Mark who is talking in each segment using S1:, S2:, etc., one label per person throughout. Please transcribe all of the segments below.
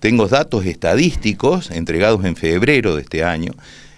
S1: Tengo datos estadísticos entregados en febrero de este año.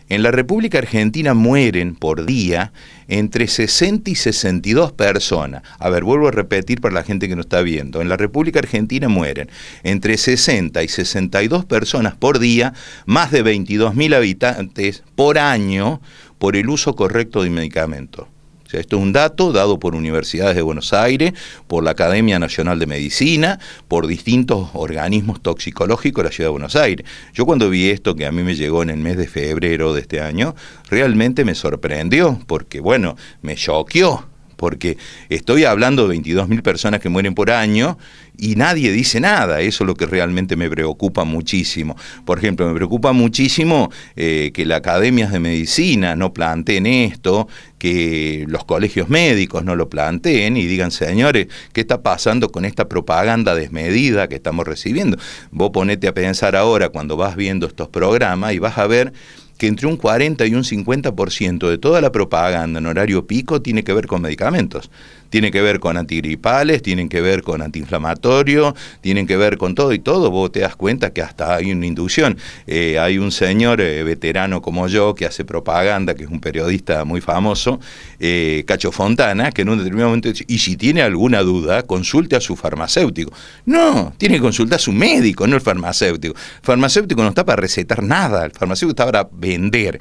S1: En la República Argentina mueren por día entre 60 y 62 personas. A ver, vuelvo a repetir para la gente que no está viendo. En la República Argentina mueren entre 60 y 62 personas por día, más de 22.000 habitantes por año, por el uso correcto de medicamentos. O sea, esto es un dato dado por universidades de Buenos Aires, por la Academia Nacional de Medicina, por distintos organismos toxicológicos de la Ciudad de Buenos Aires. Yo cuando vi esto, que a mí me llegó en el mes de febrero de este año, realmente me sorprendió, porque bueno, me choqueó porque estoy hablando de 22.000 personas que mueren por año y nadie dice nada. Eso es lo que realmente me preocupa muchísimo. Por ejemplo, me preocupa muchísimo eh, que las academias de medicina no planteen esto, que los colegios médicos no lo planteen y digan, señores, ¿qué está pasando con esta propaganda desmedida que estamos recibiendo? Vos ponete a pensar ahora cuando vas viendo estos programas y vas a ver que entre un 40 y un 50% de toda la propaganda en horario pico tiene que ver con medicamentos. Tiene que ver con antigripales, tienen que ver con antiinflamatorio, tienen que ver con todo y todo. Vos te das cuenta que hasta hay una inducción. Eh, hay un señor eh, veterano como yo que hace propaganda, que es un periodista muy famoso, eh, Cacho Fontana, que en un determinado momento dice, y si tiene alguna duda, consulte a su farmacéutico. No, tiene que consultar a su médico, no el farmacéutico. El farmacéutico no está para recetar nada, el farmacéutico está para vender.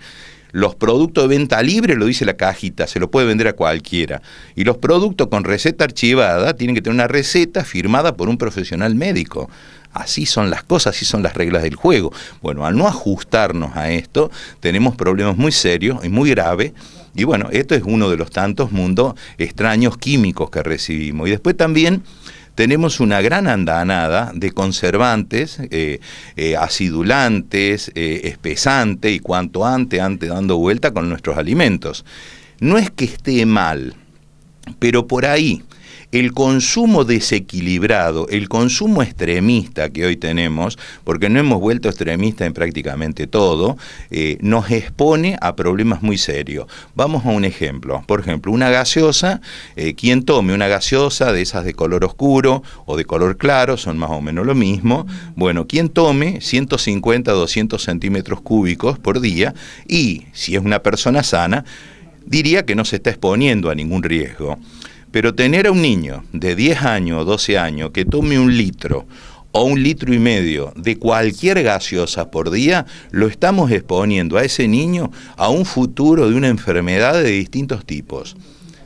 S1: Los productos de venta libre, lo dice la cajita, se lo puede vender a cualquiera. Y los productos con receta archivada tienen que tener una receta firmada por un profesional médico. Así son las cosas, así son las reglas del juego. Bueno, al no ajustarnos a esto, tenemos problemas muy serios y muy graves. Y bueno, esto es uno de los tantos mundos extraños químicos que recibimos. Y después también tenemos una gran andanada de conservantes, eh, eh, acidulantes, eh, espesante y cuanto antes, antes dando vuelta con nuestros alimentos. No es que esté mal, pero por ahí el consumo desequilibrado, el consumo extremista que hoy tenemos, porque no hemos vuelto extremista en prácticamente todo, eh, nos expone a problemas muy serios. Vamos a un ejemplo. Por ejemplo, una gaseosa, eh, quien tome una gaseosa de esas de color oscuro o de color claro, son más o menos lo mismo. Bueno, quien tome 150 200 centímetros cúbicos por día y si es una persona sana, diría que no se está exponiendo a ningún riesgo. Pero tener a un niño de 10 años o 12 años que tome un litro o un litro y medio de cualquier gaseosa por día, lo estamos exponiendo a ese niño a un futuro de una enfermedad de distintos tipos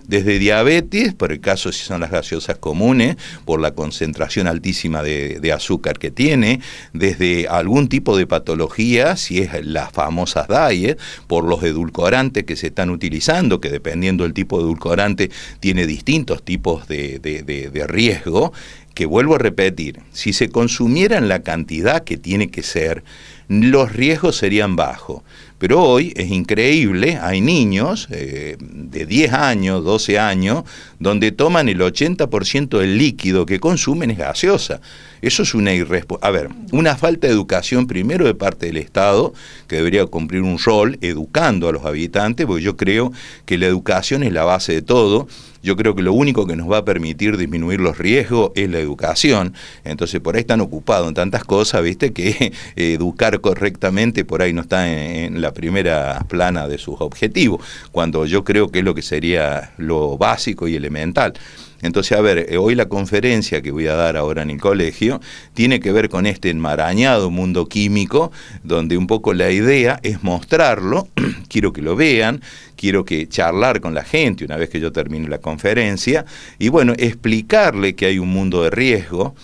S1: desde diabetes, por el caso si son las gaseosas comunes, por la concentración altísima de, azúcar que tiene, desde algún tipo de patología, si es las famosas diet, por los edulcorantes que se están utilizando, que dependiendo del tipo de edulcorante tiene distintos tipos de, riesgo, que vuelvo a repetir, si se consumieran la cantidad que tiene que ser, los riesgos serían bajos. Pero hoy es increíble, hay niños eh, de 10 años, 12 años, donde toman el 80% del líquido que consumen es gaseosa. Eso es una irresponsabilidad. A ver, una falta de educación primero de parte del Estado, que debería cumplir un rol educando a los habitantes, porque yo creo que la educación es la base de todo yo creo que lo único que nos va a permitir disminuir los riesgos es la educación. Entonces, por ahí están ocupados en tantas cosas, ¿viste? Que eh, educar correctamente por ahí no está en, en la primera plana de sus objetivos, cuando yo creo que es lo que sería lo básico y elemental. Entonces, a ver, eh, hoy la conferencia que voy a dar ahora en el colegio tiene que ver con este enmarañado mundo químico, donde un poco la idea es mostrarlo, quiero que lo vean, quiero que charlar con la gente una vez que yo termine la conferencia, y bueno, explicarle que hay un mundo de riesgo,